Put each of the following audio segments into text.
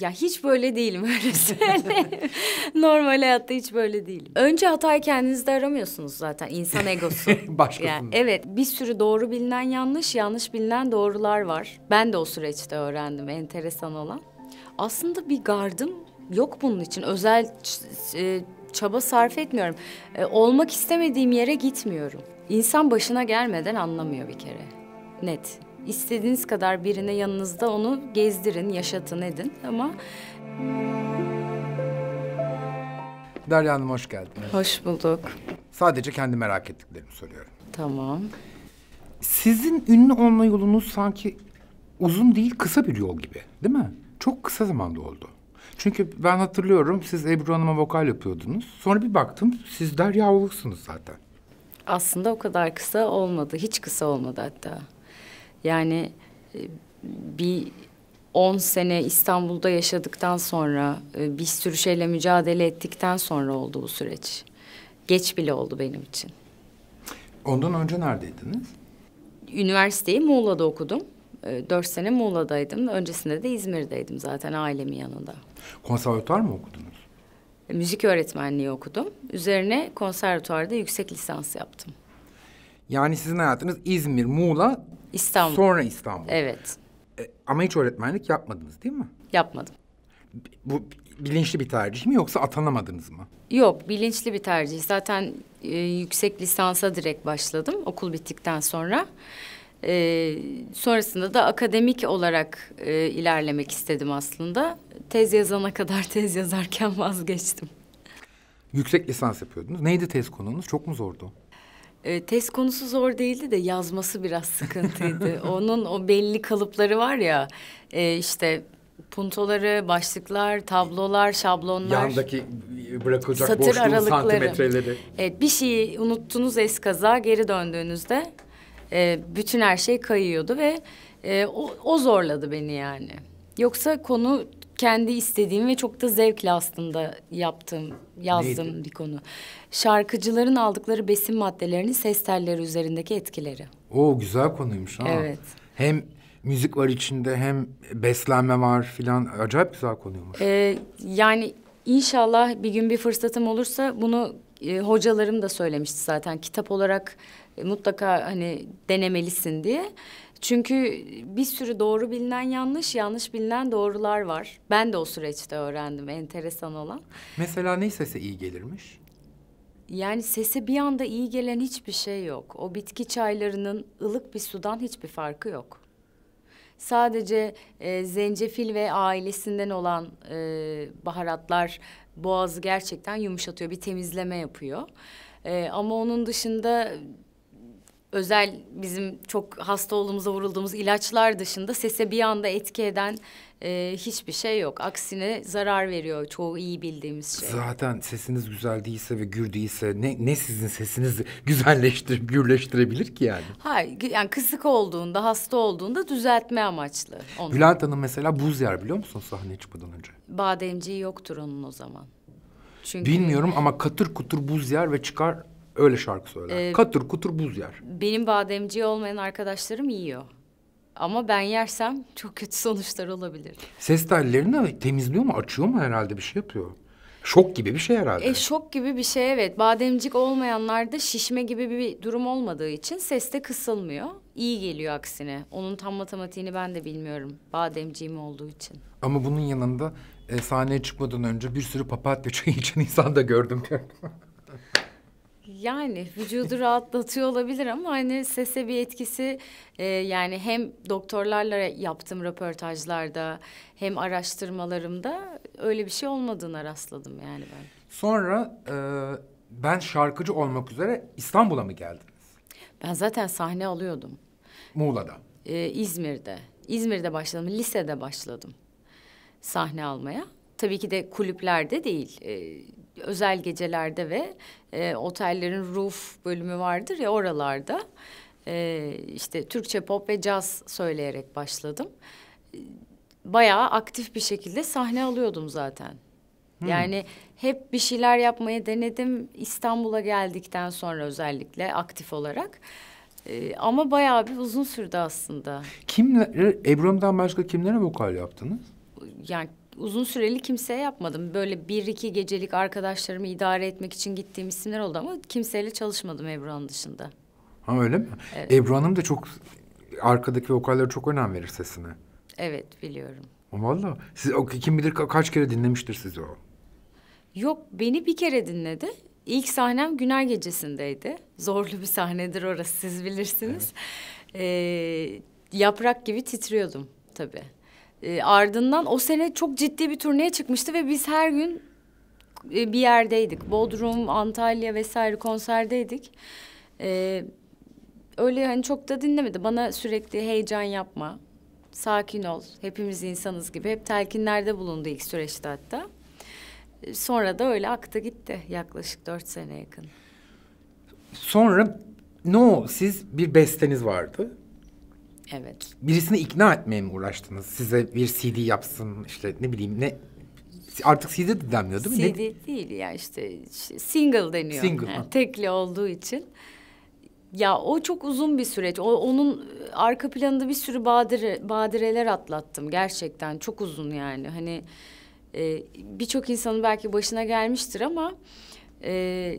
Ya hiç böyle değilim öyle söyle. Normal hayatta hiç böyle değilim. Önce hatayı kendinizde aramıyorsunuz zaten. İnsan egosu. Başkasında. Yani, evet bir sürü doğru bilinen yanlış, yanlış bilinen doğrular var. Ben de o süreçte öğrendim enteresan olan. Aslında bir gardım yok bunun için. Özel e, çaba sarf etmiyorum. E, olmak istemediğim yere gitmiyorum. İnsan başına gelmeden anlamıyor bir kere. Net. İstediğiniz kadar birine yanınızda onu gezdirin, yaşatın, edin ama... Derya Hanım hoş geldiniz. Hoş bulduk. Sadece kendi merak ettiklerimi soruyorum. Tamam. Sizin ünlü olma yolunuz sanki uzun değil kısa bir yol gibi değil mi? Çok kısa zamanda oldu. Çünkü ben hatırlıyorum siz Ebru Hanım'a vokal yapıyordunuz. Sonra bir baktım siz Derya Oğuz'sunuz zaten. Aslında o kadar kısa olmadı. Hiç kısa olmadı hatta. Yani e, bir on sene İstanbul'da yaşadıktan sonra e, bir sürü şeyle mücadele ettikten sonra oldu bu süreç. Geç bile oldu benim için. Ondan önce neredeydiniz? Üniversiteyi Muğla'da okudum. E, dört sene Muğla'daydım. Öncesinde de İzmir'deydim zaten ailemin yanında. Konservatuar mı okudunuz? Müzik öğretmenliği okudum. Üzerine konservatuarda yüksek lisans yaptım. Yani sizin hayatınız İzmir, Muğla, İstanbul. Sonra İstanbul. Evet. E, ama hiç öğretmenlik yapmadınız değil mi? Yapmadım. Bu bilinçli bir tercih mi yoksa atanamadınız mı? Yok, bilinçli bir tercih. Zaten e, yüksek lisansa direkt başladım okul bittikten sonra. E, sonrasında da akademik olarak e, ilerlemek istedim aslında. Tez yazana kadar tez yazarken vazgeçtim. Yüksek lisans yapıyordunuz. Neydi tez konunuz? Çok mu zordu? E, test konusu zor değildi de yazması biraz sıkıntıydı. Onun o belli kalıpları var ya e, işte puntoları, başlıklar, tablolar, şablonlar. Yandaki bırakılacak satır boşluğun aralıkları. santimetreleri. Evet bir şeyi unuttunuz eskaza geri döndüğünüzde e, bütün her şey kayıyordu ve e, o, o zorladı beni yani. Yoksa konu kendi istediğim ve çok da zevkle aslında yaptığım, yazdığım Neydi? bir konu. Şarkıcıların aldıkları besin maddelerinin ses telleri üzerindeki etkileri. Oo güzel konuymuş ha. Evet. Hem müzik var içinde hem beslenme var filan acayip güzel konuymuş. Ee, yani inşallah bir gün bir fırsatım olursa bunu e, hocalarım da söylemişti zaten kitap olarak e, mutlaka hani denemelisin diye. Çünkü bir sürü doğru bilinen yanlış, yanlış bilinen doğrular var. Ben de o süreçte öğrendim enteresan olan. Mesela ne sese iyi gelirmiş? Yani sese bir anda iyi gelen hiçbir şey yok. O bitki çaylarının ılık bir sudan hiçbir farkı yok. Sadece e, zencefil ve ailesinden olan e, baharatlar boğazı gerçekten yumuşatıyor, bir temizleme yapıyor. E, ama onun dışında özel bizim çok hasta olduğumuzda vurulduğumuz ilaçlar dışında sese bir anda etki eden e, hiçbir şey yok. Aksine zarar veriyor çoğu iyi bildiğimiz şey. Zaten sesiniz güzel değilse ve gür değilse ne, ne sizin sesinizi güzelleştirip gürleştirebilir ki yani? Hayır yani kısık olduğunda hasta olduğunda düzeltme amaçlı. Onu. Bülent Hanım mesela buz yer biliyor musun sahneye çıkmadan önce? Bademciği yoktur onun o zaman. Çünkü... Bilmiyorum ama katır kutur buz yer ve çıkar Öyle şarkı söyler. Ee, Katır kutur buz yer. Benim bademci olmayan arkadaşlarım yiyor. Ama ben yersem çok kötü sonuçlar olabilir. Ses tellerini temizliyor mu, açıyor mu herhalde bir şey yapıyor. Şok gibi bir şey herhalde. E, şok gibi bir şey evet. Bademcik olmayanlarda şişme gibi bir durum olmadığı için ses de kısılmıyor. İyi geliyor aksine. Onun tam matematiğini ben de bilmiyorum. Bademciğim olduğu için. Ama bunun yanında e, sahneye çıkmadan önce bir sürü papatya çayı içen insan da gördüm. Yani vücudu rahatlatıyor olabilir ama hani sese bir etkisi e, yani hem doktorlarla yaptığım röportajlarda hem araştırmalarımda öyle bir şey olmadığına rastladım yani ben. Sonra e, ben şarkıcı olmak üzere İstanbul'a mı geldiniz? Ben zaten sahne alıyordum. Muğla'da? Ee, İzmir'de. İzmir'de başladım, lisede başladım sahne almaya. Tabii ki de kulüplerde değil, e, özel gecelerde ve e, otellerin roof bölümü vardır ya oralarda. E, işte Türkçe pop ve caz söyleyerek başladım. E, bayağı aktif bir şekilde sahne alıyordum zaten. Hmm. Yani hep bir şeyler yapmaya denedim İstanbul'a geldikten sonra özellikle aktif olarak. Ee, ama bayağı bir uzun sürdü aslında. Kimler, Ebru'dan başka kimlere vokal yaptınız? Yani uzun süreli kimseye yapmadım. Böyle bir iki gecelik arkadaşlarımı idare etmek için gittiğim isimler oldu ama kimseyle çalışmadım Ebru'nun dışında. Ha öyle mi? Evet. Ebru Hanım da çok arkadaki vokallere çok önem verir sesine. Evet biliyorum. O vallahi siz o kim bilir ka kaç kere dinlemiştir sizi o. Yok beni bir kere dinledi. İlk sahnem Güner Gecesi'ndeydi. Zorlu bir sahnedir orası siz bilirsiniz. Evet. Ee, yaprak gibi titriyordum tabii. E, ardından o sene çok ciddi bir turneye çıkmıştı ve biz her gün e, bir yerdeydik. Bodrum, Antalya vesaire konserdeydik. E, öyle hani çok da dinlemedi. Bana sürekli heyecan yapma, sakin ol, hepimiz insanız gibi hep telkinlerde bulundu ilk süreçte hatta. Ee, sonra da öyle aktı gitti yaklaşık dört sene yakın. Sonra no siz bir besteniz vardı. Evet. Birisini ikna etmeye mi uğraştınız? Size bir CD yapsın işte ne bileyim ne artık CD de denmiyor değil mi? CD ne? değil ya işte, single deniyor. Single. Yani, tekli olduğu için. Ya o çok uzun bir süreç. O, onun e, arka planında bir sürü badire, badireler atlattım gerçekten. Çok uzun yani. Hani e, birçok insanın belki başına gelmiştir ama... E,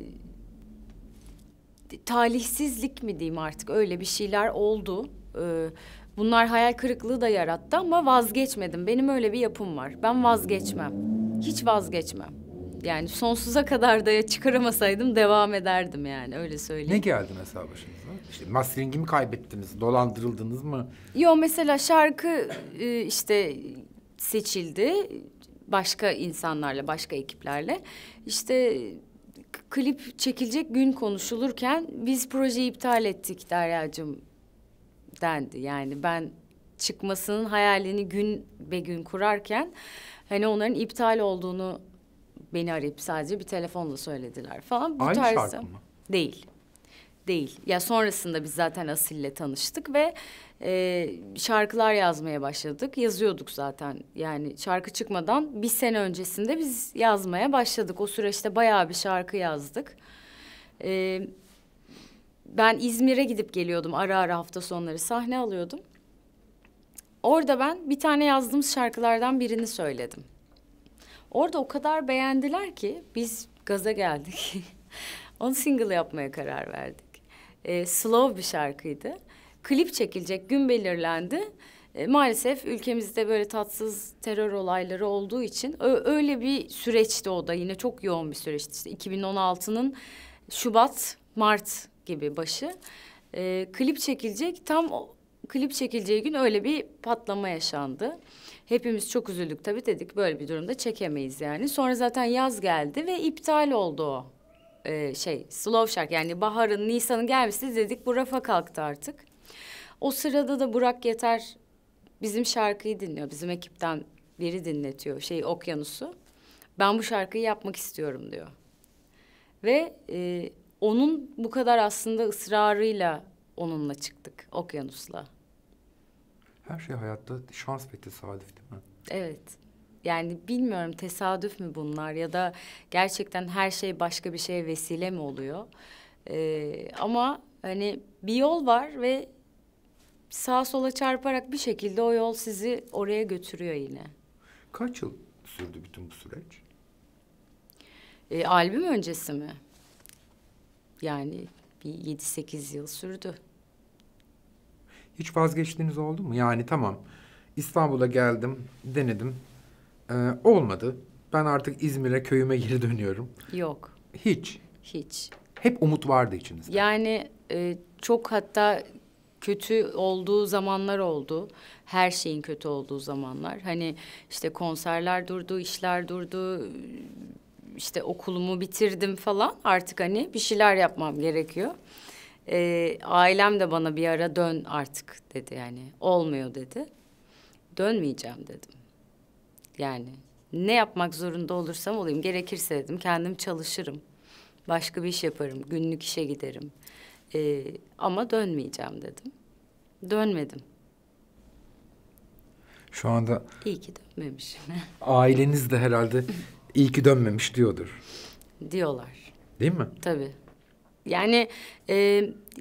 ...talihsizlik mi diyeyim artık öyle bir şeyler oldu. Ee, bunlar hayal kırıklığı da yarattı ama vazgeçmedim. Benim öyle bir yapım var. Ben vazgeçmem. Hiç vazgeçmem. Yani sonsuza kadar da çıkaramasaydım devam ederdim yani öyle söyleyeyim. Ne geldi mesela başınıza? İşte mastering'i mi kaybettiniz, dolandırıldınız mı? Yo mesela şarkı e, işte seçildi başka insanlarla, başka ekiplerle. İşte klip çekilecek gün konuşulurken biz projeyi iptal ettik Derya'cığım iştendi. Yani ben çıkmasının hayalini gün be gün kurarken hani onların iptal olduğunu beni arayıp sadece bir telefonla söylediler falan. Bu Aynı tarzda... şarkı mı? Değil. Değil. Ya sonrasında biz zaten Asil'le tanıştık ve e, şarkılar yazmaya başladık. Yazıyorduk zaten. Yani şarkı çıkmadan bir sene öncesinde biz yazmaya başladık. O süreçte bayağı bir şarkı yazdık. E, ben İzmir'e gidip geliyordum ara ara hafta sonları sahne alıyordum. Orada ben bir tane yazdığımız şarkılardan birini söyledim. Orada o kadar beğendiler ki biz gaza geldik. Onu single yapmaya karar verdik. Ee, slow bir şarkıydı. Klip çekilecek gün belirlendi. E, maalesef ülkemizde böyle tatsız terör olayları olduğu için öyle bir süreçti o da yine çok yoğun bir süreçti. İşte 2016'nın Şubat, Mart gibi başı. E, klip çekilecek. Tam o, klip çekileceği gün öyle bir patlama yaşandı. Hepimiz çok üzüldük tabii dedik böyle bir durumda çekemeyiz yani. Sonra zaten yaz geldi ve iptal oldu o e, şey slow şark yani baharın Nisan'ın gelmesi dedik bu rafa kalktı artık. O sırada da Burak Yeter bizim şarkıyı dinliyor. Bizim ekipten biri dinletiyor şey Okyanus'u. Ben bu şarkıyı yapmak istiyorum diyor. Ve e, onun bu kadar aslında ısrarıyla onunla çıktık okyanusla. Her şey hayatta şans ve tesadüf değil mi? Evet. Yani bilmiyorum tesadüf mü bunlar ya da gerçekten her şey başka bir şeye vesile mi oluyor? Ee, ama hani bir yol var ve sağa sola çarparak bir şekilde o yol sizi oraya götürüyor yine. Kaç yıl sürdü bütün bu süreç? Ee, albüm öncesi mi? Yani bir yedi sekiz yıl sürdü. Hiç vazgeçtiğiniz oldu mu? Yani tamam İstanbul'a geldim, denedim. Ee, olmadı. Ben artık İzmir'e, köyüme geri dönüyorum. Yok. Hiç. Hiç. Hep umut vardı içinizde. Yani e, çok hatta kötü olduğu zamanlar oldu. Her şeyin kötü olduğu zamanlar. Hani işte konserler durdu, işler durdu, işte okulumu bitirdim falan artık hani bir şeyler yapmam gerekiyor. Ee, ailem de bana bir ara dön artık dedi yani olmuyor dedi. Dönmeyeceğim dedim. Yani ne yapmak zorunda olursam olayım gerekirse dedim kendim çalışırım. Başka bir iş yaparım, günlük işe giderim. Ee, ama dönmeyeceğim dedim. Dönmedim. Şu anda... İyi ki dönmemişim. aileniz de herhalde iyi ki dönmemiş diyordur. Diyorlar. Değil mi? Tabii. Yani e,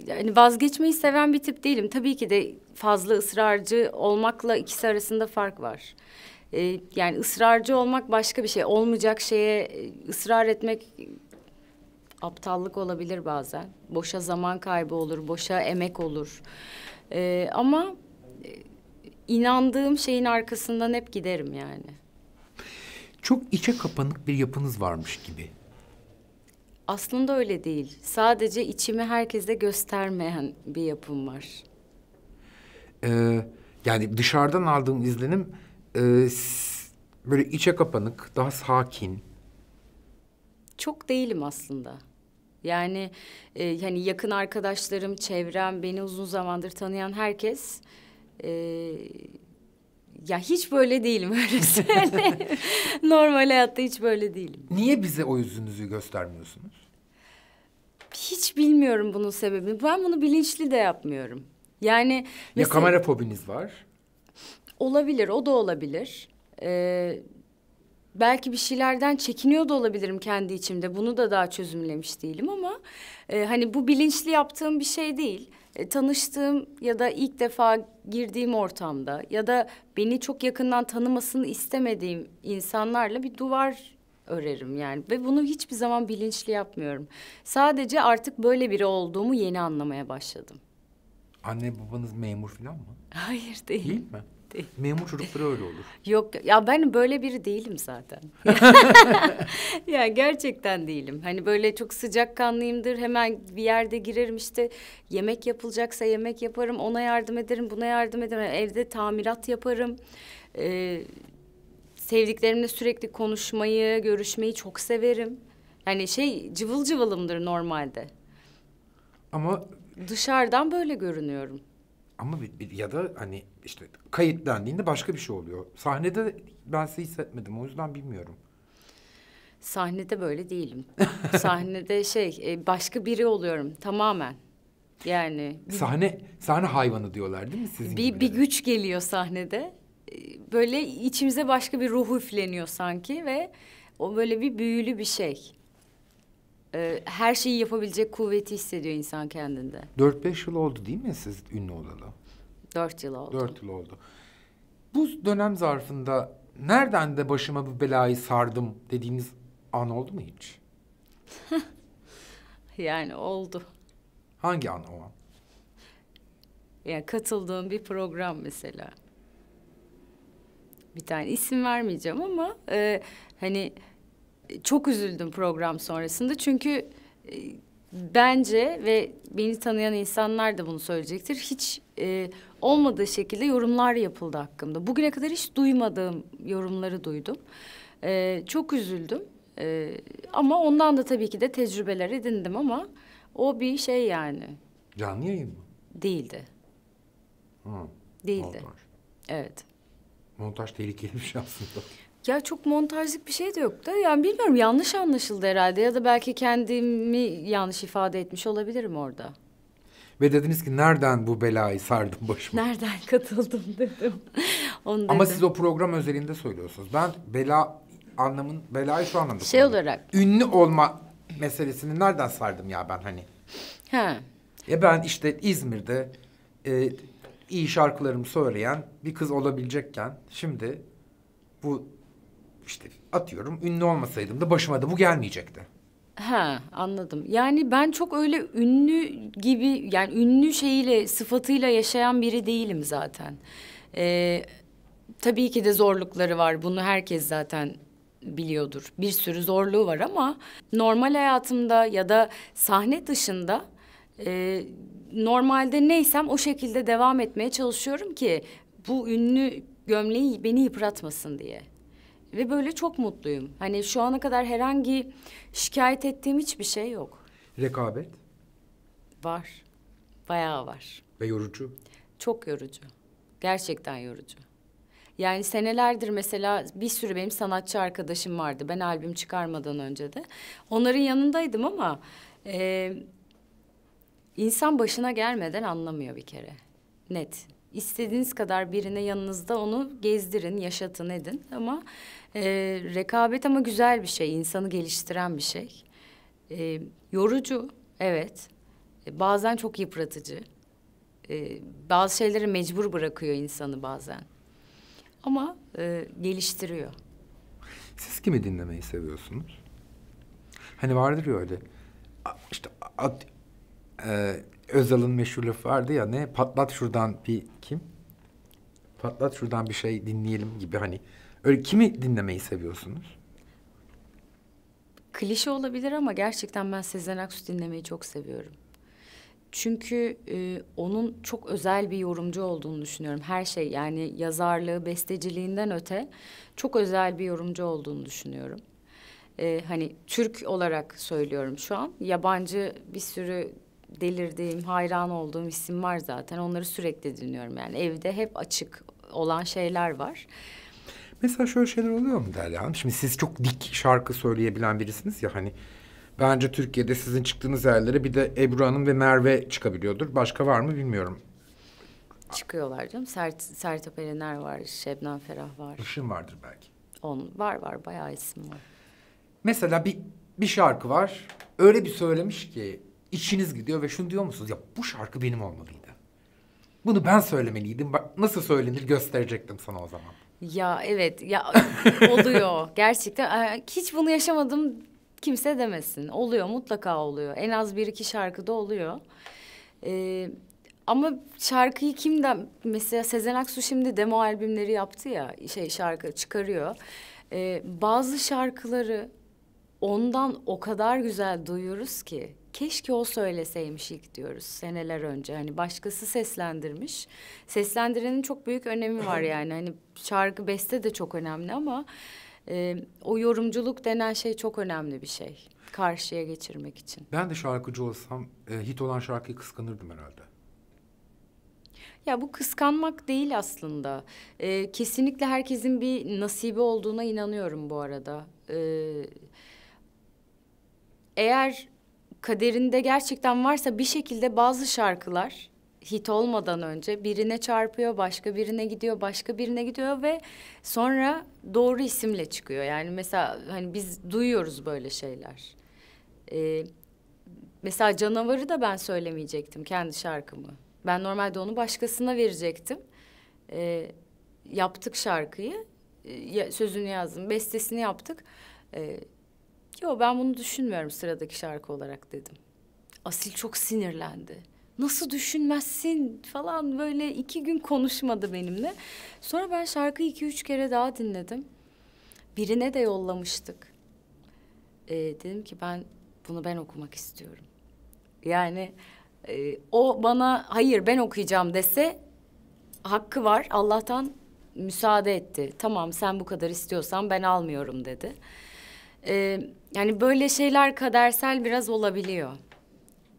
yani vazgeçmeyi seven bir tip değilim. Tabii ki de fazla ısrarcı olmakla ikisi arasında fark var. E, yani ısrarcı olmak başka bir şey. Olmayacak şeye e, ısrar etmek aptallık olabilir bazen. Boşa zaman kaybı olur, boşa emek olur. E, ama e, inandığım şeyin arkasından hep giderim yani çok içe kapanık bir yapınız varmış gibi. Aslında öyle değil. Sadece içimi herkese göstermeyen bir yapım var. Ee, yani dışarıdan aldığım izlenim e, böyle içe kapanık, daha sakin. Çok değilim aslında. Yani e, yani yakın arkadaşlarım, çevrem, beni uzun zamandır tanıyan herkes e, ya hiç böyle değilim öyle Normal hayatta hiç böyle değilim. Niye bize o yüzünüzü göstermiyorsunuz? Hiç bilmiyorum bunun sebebini. Ben bunu bilinçli de yapmıyorum. Yani mesela... Ya kamera fobiniz var. Olabilir, o da olabilir. Ee, belki bir şeylerden çekiniyor da olabilirim kendi içimde. Bunu da daha çözümlemiş değilim ama... E, ...hani bu bilinçli yaptığım bir şey değil e, tanıştığım ya da ilk defa girdiğim ortamda ya da beni çok yakından tanımasını istemediğim insanlarla bir duvar örerim yani ve bunu hiçbir zaman bilinçli yapmıyorum. Sadece artık böyle biri olduğumu yeni anlamaya başladım. Anne babanız memur falan mı? Hayır değil. Değil mi? değil. Memur çocukları öyle olur. Yok ya ben böyle biri değilim zaten. ya gerçekten değilim. Hani böyle çok sıcakkanlıyımdır. Hemen bir yerde girerim işte yemek yapılacaksa yemek yaparım. Ona yardım ederim, buna yardım ederim. Evde tamirat yaparım. Ee, sevdiklerimle sürekli konuşmayı, görüşmeyi çok severim. Hani şey cıvıl cıvılımdır normalde. Ama dışarıdan böyle görünüyorum. Ama ya da hani işte kayıtlendiğinde başka bir şey oluyor. Sahnede ben size hissetmedim o yüzden bilmiyorum. Sahnede böyle değilim. Sahnede şey e, başka biri oluyorum tamamen. Yani sahne sahne hayvanı diyorlar değil mi sizin Bir, bir güç geliyor sahnede. E, böyle içimize başka bir ruh üfleniyor sanki ve o böyle bir büyülü bir şey e, her şeyi yapabilecek kuvveti hissediyor insan kendinde. Dört beş yıl oldu değil mi siz ünlü olalı? Dört yıl oldu. Dört yıl oldu. Bu dönem zarfında nereden de başıma bu belayı sardım dediğiniz an oldu mu hiç? yani oldu. Hangi an o an? Yani katıldığım bir program mesela. Bir tane isim vermeyeceğim ama e, hani çok üzüldüm program sonrasında çünkü e, bence ve beni tanıyan insanlar da bunu söyleyecektir. Hiç e, olmadığı şekilde yorumlar yapıldı hakkımda. Bugüne kadar hiç duymadığım yorumları duydum. E, çok üzüldüm. E, ama ondan da tabii ki de tecrübeler edindim ama o bir şey yani. Canlı yayın mı? Değildi. Hı. Değildi. Montaj. Evet. Montaj tehlikeli bir şey aslında. Ya çok montajlık bir şey de yok da yani bilmiyorum yanlış anlaşıldı herhalde ya da belki kendimi yanlış ifade etmiş olabilirim orada. Ve dediniz ki nereden bu belayı sardım başıma? Nereden katıldım dedim. Onu Ama siz o program özelinde söylüyorsunuz. Ben bela anlamın belayı şu anlamda Şey olarak. Ünlü olma meselesini nereden sardım ya ben hani? Ha. Ya ben işte İzmir'de e, iyi şarkılarımı söyleyen bir kız olabilecekken şimdi bu işte atıyorum ünlü olmasaydım da başıma da bu gelmeyecekti. Ha anladım. Yani ben çok öyle ünlü gibi yani ünlü şeyiyle sıfatıyla yaşayan biri değilim zaten. Ee, tabii ki de zorlukları var. Bunu herkes zaten biliyordur. Bir sürü zorluğu var ama normal hayatımda ya da sahne dışında e, normalde neysem o şekilde devam etmeye çalışıyorum ki bu ünlü gömleği beni yıpratmasın diye. Ve böyle çok mutluyum. Hani şu ana kadar herhangi şikayet ettiğim hiçbir şey yok. Rekabet? Var. Bayağı var. Ve yorucu? Çok yorucu. Gerçekten yorucu. Yani senelerdir mesela bir sürü benim sanatçı arkadaşım vardı. Ben albüm çıkarmadan önce de. Onların yanındaydım ama... E, ...insan başına gelmeden anlamıyor bir kere. Net istediğiniz kadar birine yanınızda onu gezdirin, yaşatın, edin. Ama e, rekabet ama güzel bir şey, insanı geliştiren bir şey. E, yorucu, evet. E, bazen çok yıpratıcı. E, bazı şeylere mecbur bırakıyor insanı bazen. Ama e, geliştiriyor. Siz kimi dinlemeyi seviyorsunuz? Hani vardır ya öyle. İşte at, e, Özal'ın meşhur lafı vardı ya ne patlat şuradan bir kim? Patlat şuradan bir şey dinleyelim gibi hani. Öyle kimi dinlemeyi seviyorsunuz? Klişe olabilir ama gerçekten ben Sezen Aksu dinlemeyi çok seviyorum. Çünkü e, onun çok özel bir yorumcu olduğunu düşünüyorum. Her şey yani yazarlığı, besteciliğinden öte çok özel bir yorumcu olduğunu düşünüyorum. E, hani Türk olarak söylüyorum şu an. Yabancı bir sürü delirdiğim, hayran olduğum isim var zaten. Onları sürekli dinliyorum yani. Evde hep açık olan şeyler var. Mesela şöyle şeyler oluyor mu Derya Hanım? Şimdi siz çok dik şarkı söyleyebilen birisiniz ya hani... Bence Türkiye'de sizin çıktığınız yerlere bir de Ebru Hanım ve Merve çıkabiliyordur. Başka var mı bilmiyorum. Çıkıyorlar canım. Sert, Sertap Erener var, Şebnem Ferah var. Işın vardır belki. On var var bayağı isim var. Mesela bir bir şarkı var. Öyle bir söylemiş ki içiniz gidiyor ve şunu diyor musunuz? Ya bu şarkı benim olmalıydı. Bunu ben söylemeliydim. Bak nasıl söylenir gösterecektim sana o zaman. Ya evet ya oluyor gerçekten. E, hiç bunu yaşamadım kimse demesin. Oluyor mutlaka oluyor. En az bir iki şarkıda oluyor. Ee, ama şarkıyı kim de mesela Sezen Aksu şimdi demo albümleri yaptı ya şey şarkı çıkarıyor. Ee, bazı şarkıları ondan o kadar güzel duyuyoruz ki keşke o söyleseymiş ilk diyoruz seneler önce. Hani başkası seslendirmiş. Seslendirenin çok büyük önemi var yani. Hani şarkı beste de çok önemli ama e, o yorumculuk denen şey çok önemli bir şey. Karşıya geçirmek için. Ben de şarkıcı olsam e, hit olan şarkıyı kıskanırdım herhalde. Ya bu kıskanmak değil aslında. Ee, kesinlikle herkesin bir nasibi olduğuna inanıyorum bu arada. Ee, eğer kaderinde gerçekten varsa bir şekilde bazı şarkılar hit olmadan önce birine çarpıyor, başka birine gidiyor, başka birine gidiyor ve sonra doğru isimle çıkıyor. Yani mesela hani biz duyuyoruz böyle şeyler. Ee, mesela canavarı da ben söylemeyecektim kendi şarkımı. Ben normalde onu başkasına verecektim. Ee, yaptık şarkıyı, ee, sözünü yazdım, bestesini yaptık. Ee, Yok ben bunu düşünmüyorum sıradaki şarkı olarak dedim. Asil çok sinirlendi. Nasıl düşünmezsin falan böyle iki gün konuşmadı benimle. Sonra ben şarkıyı iki üç kere daha dinledim. Birine de yollamıştık. Ee, dedim ki ben bunu ben okumak istiyorum. Yani e, o bana hayır ben okuyacağım dese hakkı var. Allah'tan müsaade etti. Tamam sen bu kadar istiyorsan ben almıyorum dedi. Ee, yani böyle şeyler kadersel biraz olabiliyor.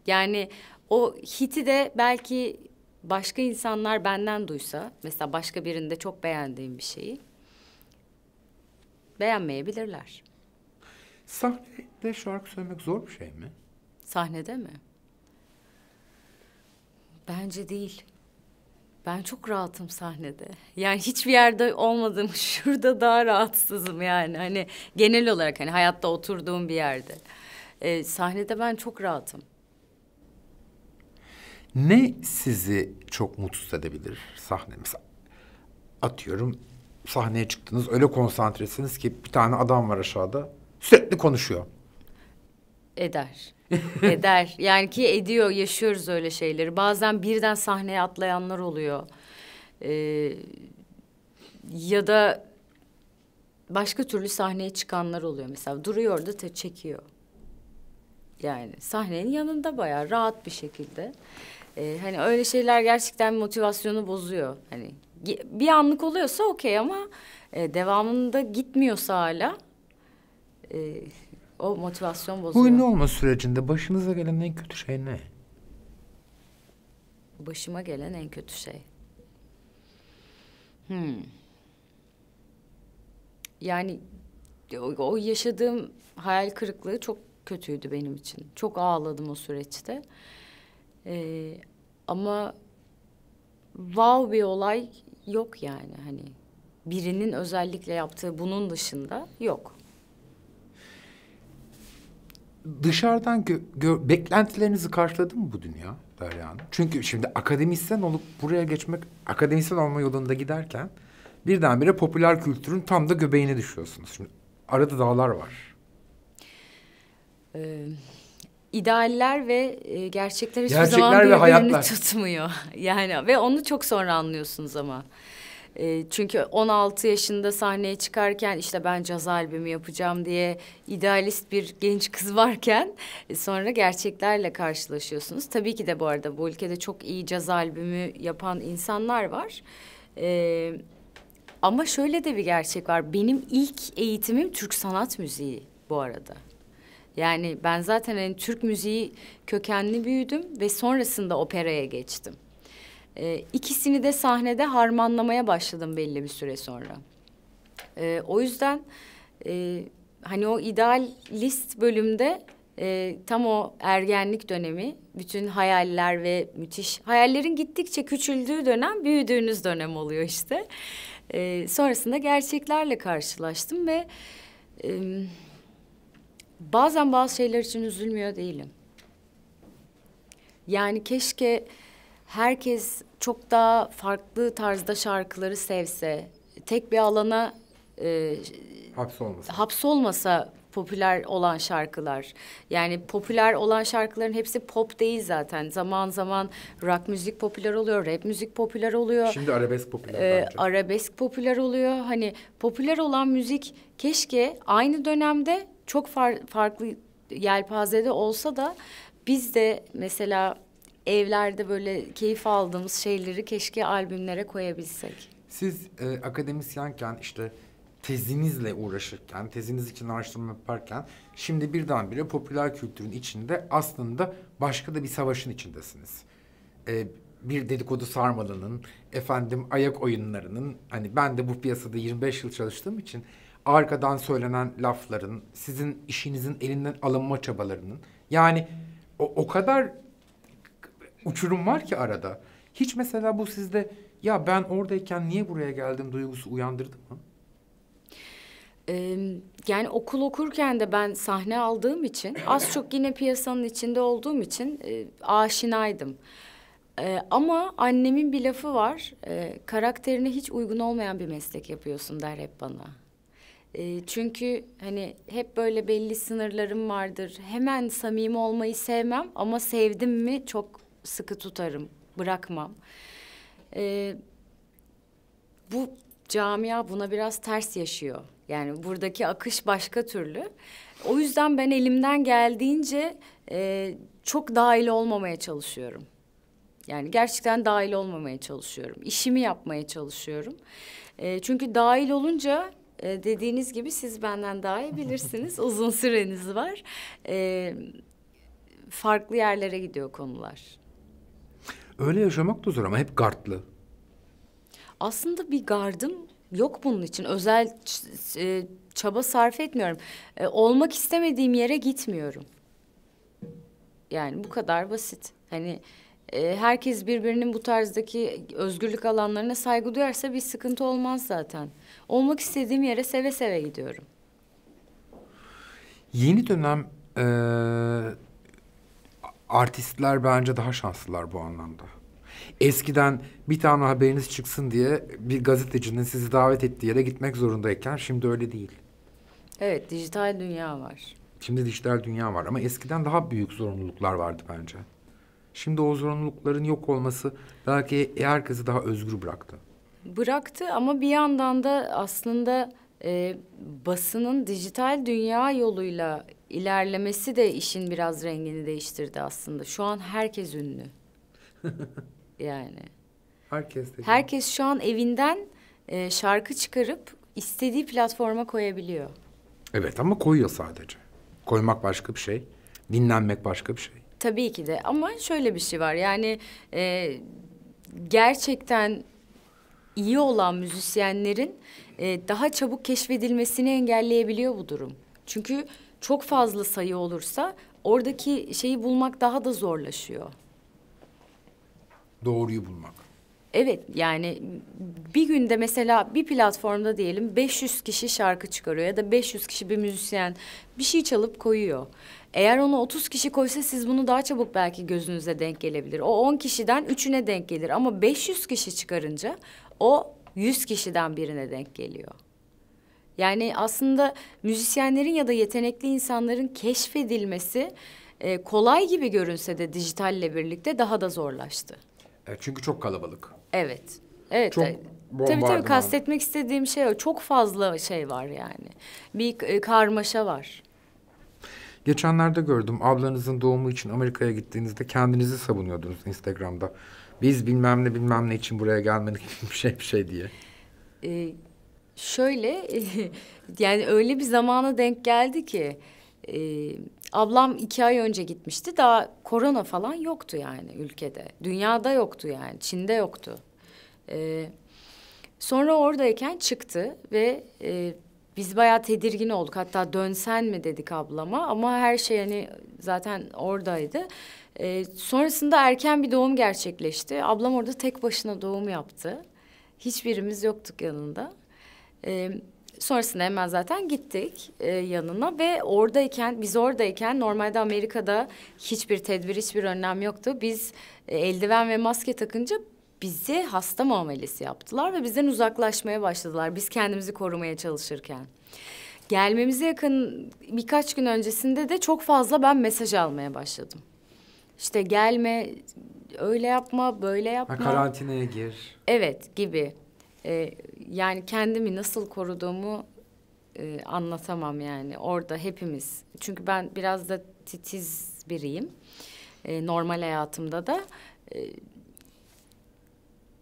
Yani o hiti de belki başka insanlar benden duysa, mesela başka birinde çok beğendiğim bir şeyi beğenmeyebilirler. Sahnede şarkı söylemek zor bir şey mi? Sahnede mi? Bence değil. Ben çok rahatım sahnede. Yani hiçbir yerde olmadım. Şurada daha rahatsızım yani. Hani genel olarak hani hayatta oturduğum bir yerde. Ee, sahnede ben çok rahatım. Ne sizi çok mutsuz edebilir sahne? atıyorum sahneye çıktınız öyle konsantresiniz ki bir tane adam var aşağıda sürekli konuşuyor. Eder. Eder. Yani ki ediyor, yaşıyoruz öyle şeyleri. Bazen birden sahneye atlayanlar oluyor. Ee, ya da başka türlü sahneye çıkanlar oluyor. Mesela duruyor orada te çekiyor. Yani sahnenin yanında bayağı rahat bir şekilde. Ee, hani öyle şeyler gerçekten motivasyonu bozuyor. Hani bir anlık oluyorsa okey ama e, devamında gitmiyorsa hala... E, o motivasyon bozuyor. Bu ünlü olma sürecinde başınıza gelen en kötü şey ne? Başıma gelen en kötü şey. Hmm. Yani o, o yaşadığım hayal kırıklığı çok kötüydü benim için. Çok ağladım o süreçte. Ee, ama wow bir olay yok yani hani birinin özellikle yaptığı bunun dışında yok dışarıdan gö- gö- beklentilerinizi karşıladı mı bu dünya Derya Hanım? Çünkü şimdi akademisyen olup buraya geçmek, akademisyen olma yolunda giderken birdenbire popüler kültürün tam da göbeğine düşüyorsunuz. Şimdi arada dağlar var. Ee, idealler ve e, gerçekler hiçbir gerçekler zaman birbirini tutmuyor. Yani ve onu çok sonra anlıyorsunuz ama. E, çünkü 16 yaşında sahneye çıkarken işte ben caz albümü yapacağım diye idealist bir genç kız varken e, sonra gerçeklerle karşılaşıyorsunuz. Tabii ki de bu arada bu ülkede çok iyi caz albümü yapan insanlar var. E, ama şöyle de bir gerçek var. Benim ilk eğitimim Türk sanat müziği bu arada. Yani ben zaten hani Türk müziği kökenli büyüdüm ve sonrasında operaya geçtim. E, ikisini de sahnede harmanlamaya başladım belli bir süre sonra. E, o yüzden e, hani o idealist bölümde e, tam o ergenlik dönemi, bütün hayaller ve müthiş hayallerin gittikçe küçüldüğü dönem, büyüdüğünüz dönem oluyor işte. E, sonrasında gerçeklerle karşılaştım ve e, bazen bazı şeyler için üzülmüyor değilim. Yani keşke herkes çok daha farklı tarzda şarkıları sevse, tek bir alana e, hapsolmasa. hapsolmasa popüler olan şarkılar. Yani popüler olan şarkıların hepsi pop değil zaten. Zaman zaman rock müzik popüler oluyor, rap müzik popüler oluyor. Şimdi arabesk popüler ee, Arabesk popüler oluyor. Hani popüler olan müzik keşke aynı dönemde çok far farklı yelpazede olsa da biz de mesela evlerde böyle keyif aldığımız şeyleri keşke albümlere koyabilsek. Siz e, akademisyenken işte tezinizle uğraşırken, teziniz için araştırma yaparken şimdi birdenbire popüler kültürün içinde aslında başka da bir savaşın içindesiniz. Ee, bir dedikodu sarmalının, efendim ayak oyunlarının, hani ben de bu piyasada 25 yıl çalıştığım için arkadan söylenen lafların, sizin işinizin elinden alınma çabalarının yani o, o kadar uçurum var ki arada. Hiç mesela bu sizde ya ben oradayken niye buraya geldim duygusu uyandırdı mı? Ee, yani okul okurken de ben sahne aldığım için az çok yine piyasanın içinde olduğum için e, aşinaydım. Ee, ama annemin bir lafı var. E, karakterine hiç uygun olmayan bir meslek yapıyorsun der hep bana. E, çünkü hani hep böyle belli sınırlarım vardır. Hemen samimi olmayı sevmem ama sevdim mi çok sıkı tutarım, bırakmam. Ee, bu camia buna biraz ters yaşıyor. Yani buradaki akış başka türlü. O yüzden ben elimden geldiğince e, çok dahil olmamaya çalışıyorum. Yani gerçekten dahil olmamaya çalışıyorum. İşimi yapmaya çalışıyorum. E, çünkü dahil olunca e, dediğiniz gibi siz benden daha iyi bilirsiniz. Uzun süreniz var. E, farklı yerlere gidiyor konular. Öyle yaşamak da zor ama hep gardlı. Aslında bir gardım yok bunun için. Özel e, çaba sarf etmiyorum. E, olmak istemediğim yere gitmiyorum. Yani bu kadar basit. Hani e, herkes birbirinin bu tarzdaki özgürlük alanlarına saygı duyarsa bir sıkıntı olmaz zaten. Olmak istediğim yere seve seve gidiyorum. Yeni dönem e, artistler bence daha şanslılar bu anlamda. Eskiden bir tane haberiniz çıksın diye bir gazetecinin sizi davet ettiği yere gitmek zorundayken şimdi öyle değil. Evet, dijital dünya var. Şimdi dijital dünya var ama eskiden daha büyük zorunluluklar vardı bence. Şimdi o zorunlulukların yok olması belki herkesi daha özgür bıraktı. Bıraktı ama bir yandan da aslında e, basının dijital dünya yoluyla ilerlemesi de işin biraz rengini değiştirdi aslında. Şu an herkes ünlü. yani. Herkes de. Herkes şu an evinden e, şarkı çıkarıp istediği platforma koyabiliyor. Evet ama koyuyor sadece. Koymak başka bir şey, dinlenmek başka bir şey. Tabii ki de ama şöyle bir şey var yani e, gerçekten iyi olan müzisyenlerin e, daha çabuk keşfedilmesini engelleyebiliyor bu durum. Çünkü çok fazla sayı olursa oradaki şeyi bulmak daha da zorlaşıyor. Doğruyu bulmak. Evet yani bir günde mesela bir platformda diyelim 500 kişi şarkı çıkarıyor ya da 500 kişi bir müzisyen bir şey çalıp koyuyor. Eğer onu 30 kişi koysa siz bunu daha çabuk belki gözünüze denk gelebilir. O 10 kişiden 3'üne denk gelir ama 500 kişi çıkarınca o yüz kişiden birine denk geliyor. Yani aslında müzisyenlerin ya da yetenekli insanların keşfedilmesi e, kolay gibi görünse de dijitalle birlikte daha da zorlaştı. Evet, çünkü çok kalabalık. Evet. Evet. Çok e, Tabii tabii kastetmek istediğim şey o. Çok fazla şey var yani. Bir e, karmaşa var. Geçenlerde gördüm ablanızın doğumu için Amerika'ya gittiğinizde kendinizi savunuyordunuz Instagram'da. Biz bilmem ne bilmem ne için buraya gelmedik bir şey bir şey diye. Ee, şöyle yani öyle bir zamana denk geldi ki e, ablam iki ay önce gitmişti daha korona falan yoktu yani ülkede dünyada yoktu yani Çin'de yoktu. Ee, sonra oradayken çıktı ve e, biz bayağı tedirgin olduk hatta dönsen mi dedik ablama ama her şey hani zaten oradaydı. Ee, sonrasında erken bir doğum gerçekleşti. Ablam orada tek başına doğum yaptı. Hiçbirimiz yoktuk yanında. Ee, sonrasında hemen zaten gittik e, yanına ve oradayken, biz oradayken normalde Amerika'da hiçbir tedbir, hiçbir önlem yoktu. Biz e, eldiven ve maske takınca bizi hasta muamelesi yaptılar ve bizden uzaklaşmaya başladılar. Biz kendimizi korumaya çalışırken. Gelmemize yakın birkaç gün öncesinde de çok fazla ben mesaj almaya başladım işte gelme, öyle yapma, böyle yapma. Ha, karantinaya gir. Evet gibi. Ee, yani kendimi nasıl koruduğumu e, anlatamam yani orada hepimiz. Çünkü ben biraz da titiz biriyim. E, normal hayatımda da e,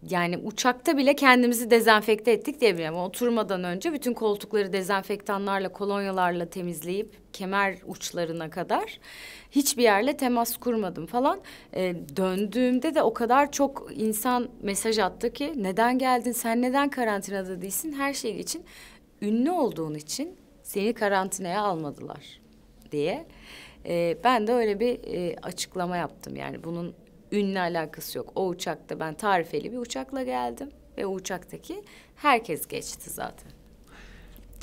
yani uçakta bile kendimizi dezenfekte ettik diyebilirim. Oturmadan önce bütün koltukları dezenfektanlarla, kolonyalarla temizleyip kemer uçlarına kadar hiçbir yerle temas kurmadım falan. Ee, döndüğümde de o kadar çok insan mesaj attı ki neden geldin, sen neden karantinada değilsin? Her şey için ünlü olduğun için seni karantinaya almadılar diye. Ee, ben de öyle bir e, açıklama yaptım yani bunun Ünle alakası yok. O uçakta ben tarifeli bir uçakla geldim ve o uçaktaki herkes geçti zaten.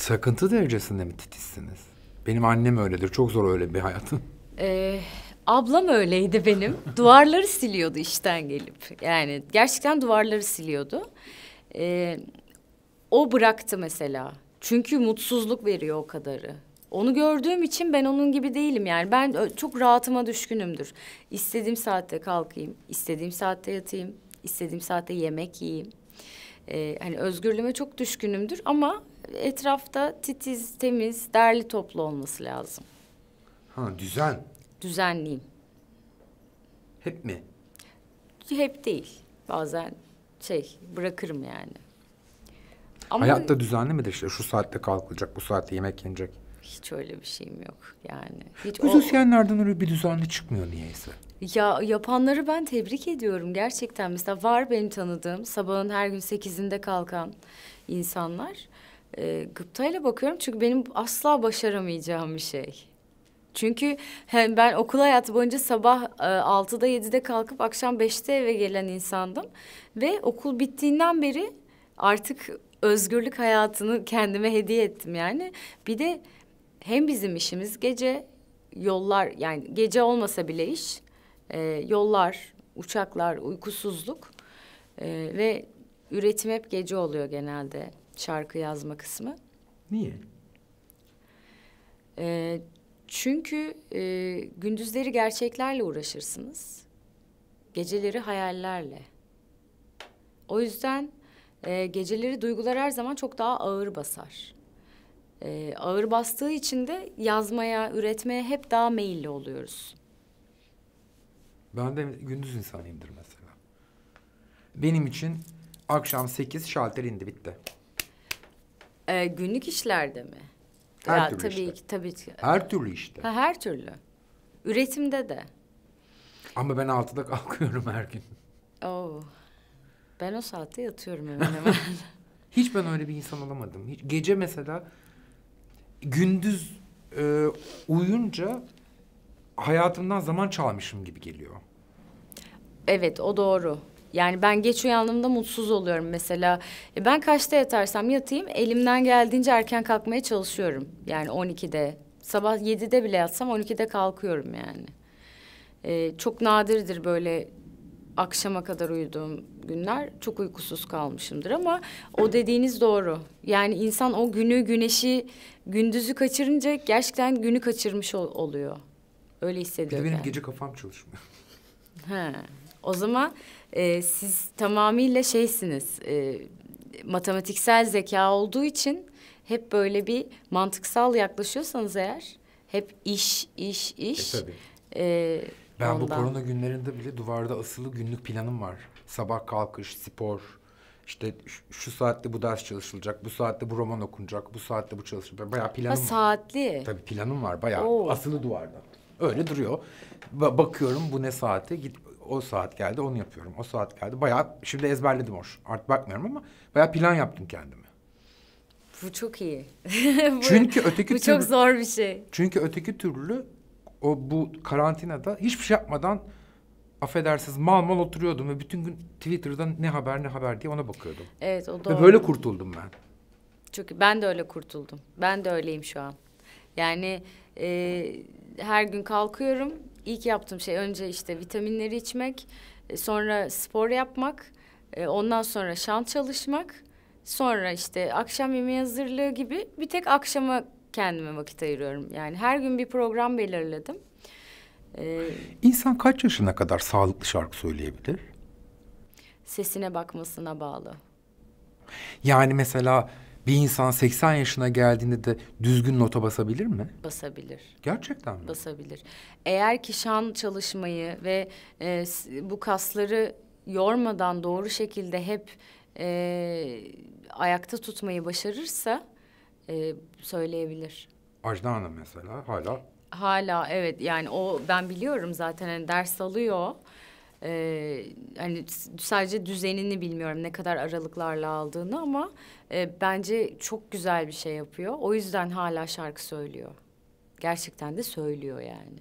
Takıntı derecesinde mi titizsiniz? Benim annem öyledir. Çok zor öyle bir hayatım. Ee, ablam öyleydi benim. duvarları siliyordu işten gelip. Yani gerçekten duvarları siliyordu. Ee, o bıraktı mesela. Çünkü mutsuzluk veriyor o kadarı. Onu gördüğüm için ben onun gibi değilim yani. Ben çok rahatıma düşkünümdür. İstediğim saatte kalkayım, istediğim saatte yatayım, istediğim saatte yemek yiyeyim. Ee, hani özgürlüğüme çok düşkünümdür ama etrafta titiz, temiz, derli toplu olması lazım. Ha düzen. Düzenliyim. Hep mi? Hep değil. Bazen şey bırakırım yani. Ama... Hayatta düzenli midir işte şu saatte kalkılacak, bu saatte yemek yenecek? hiç öyle bir şeyim yok yani. Hiç Müzisyenlerden o... öyle bir düzenli çıkmıyor niyeyse. Ya yapanları ben tebrik ediyorum gerçekten. Mesela var benim tanıdığım sabahın her gün sekizinde kalkan insanlar. E, gıptayla bakıyorum çünkü benim asla başaramayacağım bir şey. Çünkü hem ben okul hayatı boyunca sabah e, 6'da 7'de kalkıp akşam beşte eve gelen insandım. Ve okul bittiğinden beri artık özgürlük hayatını kendime hediye ettim yani. Bir de hem bizim işimiz gece yollar yani gece olmasa bile iş e, yollar, uçaklar, uykusuzluk e, ve üretim hep gece oluyor genelde şarkı yazma kısmı. Niye? E, çünkü e, gündüzleri gerçeklerle uğraşırsınız, geceleri hayallerle. O yüzden e, geceleri duygular her zaman çok daha ağır basar e, ağır bastığı için de yazmaya, üretmeye hep daha meyilli oluyoruz. Ben de gündüz insanıyımdır mesela. Benim için akşam sekiz şalter indi bitti. Ee, günlük işlerde mi? Her ya, türlü tabii işte. Ki, tabii ki. Her türlü işte. Ha, her türlü. Üretimde de. Ama ben altıda kalkıyorum her gün. Oo. Ben o saatte yatıyorum hemen hemen. Hiç ben öyle bir insan olamadım. Hiç, gece mesela gündüz e, uyuyunca hayatımdan zaman çalmışım gibi geliyor. Evet o doğru. Yani ben geç uyandığımda mutsuz oluyorum mesela. E ben kaçta yatarsam yatayım elimden geldiğince erken kalkmaya çalışıyorum. Yani 12'de. Sabah 7'de bile yatsam 12'de kalkıyorum yani. E, çok nadirdir böyle akşama kadar uyuduğum günler çok uykusuz kalmışımdır ama o dediğiniz doğru. Yani insan o günü, güneşi, gündüzü kaçırınca gerçekten günü kaçırmış ol- oluyor. Öyle hissediyorum. Bir de benim yani. gece kafam çalışmıyor. He. O zaman e, siz tamamıyla şeysiniz. E, matematiksel zeka olduğu için hep böyle bir mantıksal yaklaşıyorsanız eğer hep iş, iş, iş. E, tabii. E, ben ondan. bu korona günlerinde bile duvarda asılı günlük planım var. Sabah kalkış, spor, işte şu saatte bu ders çalışılacak, bu saatte bu roman okunacak, bu saatte bu çalışılacak. Bayağı planım ha, saatli. var. Saatli. Tabii planım var bayağı Oo. asılı duvarda. Öyle duruyor. Ba- bakıyorum bu ne saate git o saat geldi onu yapıyorum. O saat geldi. Bayağı şimdi ezberledim hoş. Artık bakmıyorum ama bayağı plan yaptım kendime. Bu çok iyi. bu, çünkü öteki bu türlü, çok zor bir şey. Çünkü öteki türlü o bu karantinada hiçbir şey yapmadan affedersiniz mal mal oturuyordum ve bütün gün Twitter'dan ne haber ne haber diye ona bakıyordum. Evet o doğru. Ve böyle kurtuldum ben. Çünkü ben de öyle kurtuldum. Ben de öyleyim şu an. Yani e, her gün kalkıyorum. İlk yaptığım şey önce işte vitaminleri içmek, e, sonra spor yapmak, e, ondan sonra şan çalışmak, sonra işte akşam yemeği hazırlığı gibi bir tek akşama kendime vakit ayırıyorum. Yani her gün bir program belirledim. Ee, İnsan kaç yaşına kadar sağlıklı şarkı söyleyebilir? Sesine bakmasına bağlı. Yani mesela bir insan 80 yaşına geldiğinde de düzgün nota basabilir mi? Basabilir. Gerçekten mi? Basabilir. Eğer ki şan çalışmayı ve e, bu kasları yormadan doğru şekilde hep e, ayakta tutmayı başarırsa e, söyleyebilir. Ajda Hanım mesela hala. Hala evet yani o ben biliyorum zaten hani ders alıyor. Ee, hani sadece düzenini bilmiyorum ne kadar aralıklarla aldığını ama e, bence çok güzel bir şey yapıyor. O yüzden hala şarkı söylüyor. Gerçekten de söylüyor yani.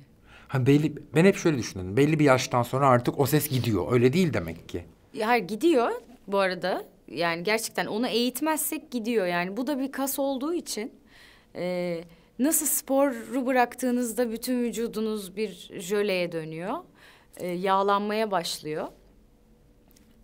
Ha belli ben hep şöyle düşündüm. Belli bir yaştan sonra artık o ses gidiyor. Öyle değil demek ki. Ya gidiyor bu arada. Yani gerçekten onu eğitmezsek gidiyor yani. Bu da bir kas olduğu için... E, nasıl sporu bıraktığınızda bütün vücudunuz bir jöleye dönüyor. E, yağlanmaya başlıyor.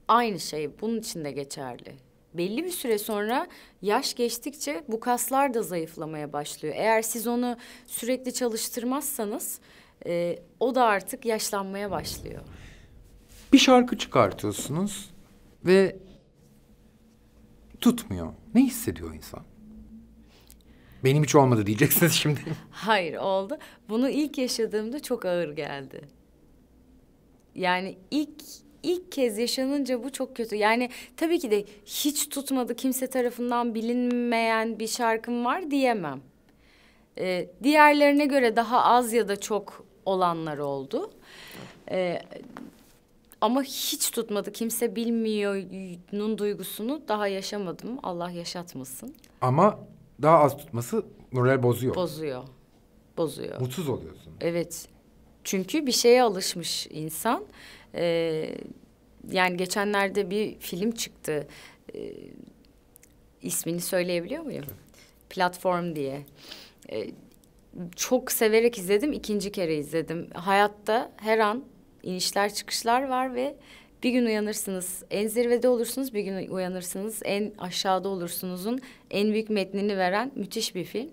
Aynı şey bunun için de geçerli belli bir süre sonra yaş geçtikçe bu kaslar da zayıflamaya başlıyor. Eğer siz onu sürekli çalıştırmazsanız e, o da artık yaşlanmaya başlıyor. Bir şarkı çıkartıyorsunuz ve tutmuyor. Ne hissediyor insan? Benim hiç olmadı diyeceksiniz şimdi. Hayır oldu. Bunu ilk yaşadığımda çok ağır geldi. Yani ilk ilk kez yaşanınca bu çok kötü. Yani tabii ki de hiç tutmadı kimse tarafından bilinmeyen bir şarkım var diyemem. Ee, diğerlerine göre daha az ya da çok olanlar oldu. Ee, ama hiç tutmadı. Kimse bilmiyor'nun duygusunu daha yaşamadım. Allah yaşatmasın. Ama daha az tutması moral bozuyor. Bozuyor. Bozuyor. Mutsuz oluyorsun. Evet. Çünkü bir şeye alışmış insan. Ee, yani geçenlerde bir film çıktı. Ee, ismini söyleyebiliyor muyum? Evet. Platform diye. Ee, çok severek izledim, ikinci kere izledim. Hayatta her an inişler çıkışlar var ve bir gün uyanırsınız. En zirvede olursunuz, bir gün uyanırsınız. En aşağıda olursunuzun en büyük metnini veren müthiş bir film.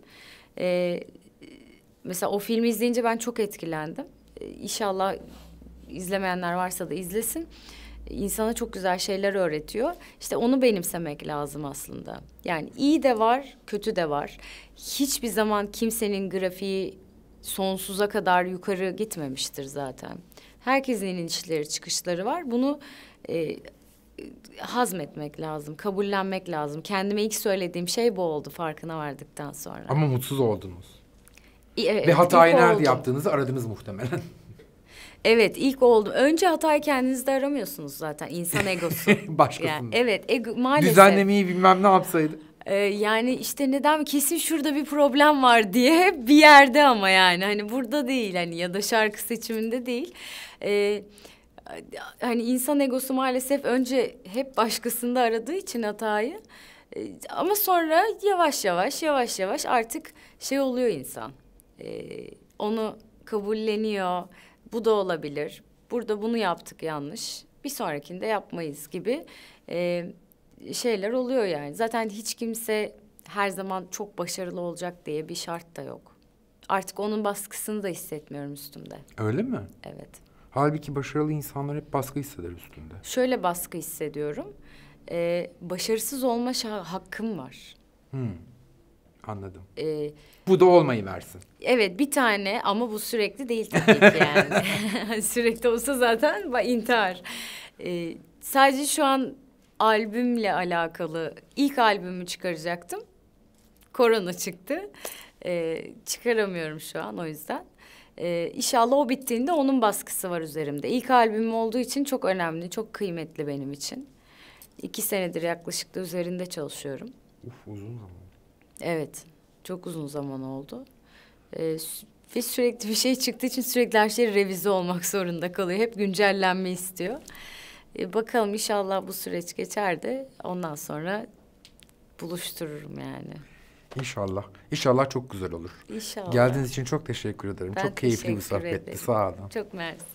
Ee, mesela o filmi izleyince ben çok etkilendim. Ee, inşallah izlemeyenler varsa da izlesin. İnsana çok güzel şeyler öğretiyor. İşte onu benimsemek lazım aslında. Yani iyi de var, kötü de var. Hiçbir zaman kimsenin grafiği sonsuza kadar yukarı gitmemiştir zaten. Herkesin inişleri çıkışları var. Bunu e, hazmetmek lazım, kabullenmek lazım. Kendime ilk söylediğim şey bu oldu farkına vardıktan sonra. Ama mutsuz oldunuz. E, Ve hatayı nerede oldum. yaptığınızı aradınız muhtemelen. Evet ilk oldu. Önce hatayı kendinizde aramıyorsunuz zaten. İnsan egosu. Başkasında. Yani, evet ego, maalesef. Düzenlemeyi bilmem ne yapsaydı. Ee, yani işte neden kesin şurada bir problem var diye hep bir yerde ama yani. Hani burada değil hani ya da şarkı seçiminde değil. E, hani insan egosu maalesef önce hep başkasında aradığı için hatayı. E, ama sonra yavaş yavaş yavaş yavaş artık şey oluyor insan. E, onu kabulleniyor. Bu da olabilir. Burada bunu yaptık yanlış. Bir sonrakinde yapmayız gibi e, şeyler oluyor yani. Zaten hiç kimse her zaman çok başarılı olacak diye bir şart da yok. Artık onun baskısını da hissetmiyorum üstümde. Öyle mi? Evet. Halbuki başarılı insanlar hep baskı hisseder üstünde. Şöyle baskı hissediyorum. Ee, başarısız olma şa- hakkım var. Hmm. Anladım. Ee, bu da olmayı versin. Evet bir tane ama bu sürekli değil tabii yani. sürekli olsa zaten intihar. Ee, sadece şu an albümle alakalı ilk albümü çıkaracaktım. Korona çıktı. Ee, çıkaramıyorum şu an o yüzden. Ee, inşallah o bittiğinde onun baskısı var üzerimde. İlk albümüm olduğu için çok önemli, çok kıymetli benim için. İki senedir yaklaşık da üzerinde çalışıyorum. Uf uzun zaman. Evet, çok uzun zaman oldu. Ee, ve sürekli bir şey çıktığı için sürekli her şey revize olmak zorunda kalıyor. Hep güncellenme istiyor. Ee, bakalım inşallah bu süreç geçer de ondan sonra buluştururum yani. İnşallah. İnşallah çok güzel olur. İnşallah. Geldiğiniz için çok teşekkür ederim. Ben çok keyifli bir sohbetti. Sağ olun. Çok mersi.